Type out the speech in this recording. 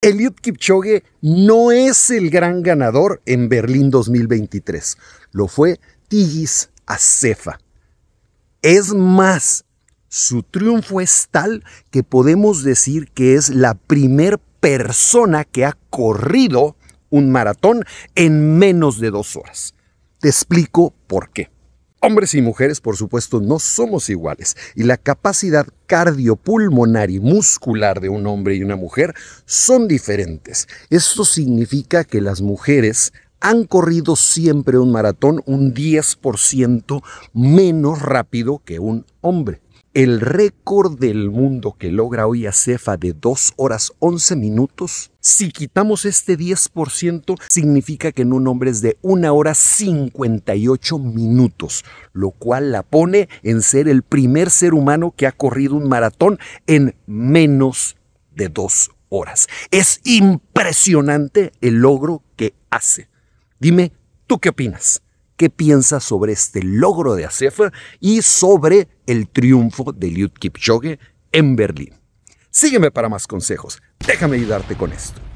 Eliud Kipchoge no es el gran ganador en Berlín 2023. Lo fue Tigis Acefa. Es más, su triunfo es tal que podemos decir que es la primer persona que ha corrido un maratón en menos de dos horas. Te explico por qué. Hombres y mujeres, por supuesto, no somos iguales y la capacidad cardiopulmonar y muscular de un hombre y una mujer son diferentes. Esto significa que las mujeres han corrido siempre un maratón un 10% menos rápido que un hombre. El récord del mundo que logra hoy a Cefa de 2 horas 11 minutos, si quitamos este 10%, significa que en un hombre es de 1 hora 58 minutos, lo cual la pone en ser el primer ser humano que ha corrido un maratón en menos de 2 horas. Es impresionante el logro que hace. Dime, ¿tú qué opinas? qué piensas sobre este logro de Asef y sobre el triunfo de Eliud Kipchoge en Berlín. Sígueme para más consejos. Déjame ayudarte con esto.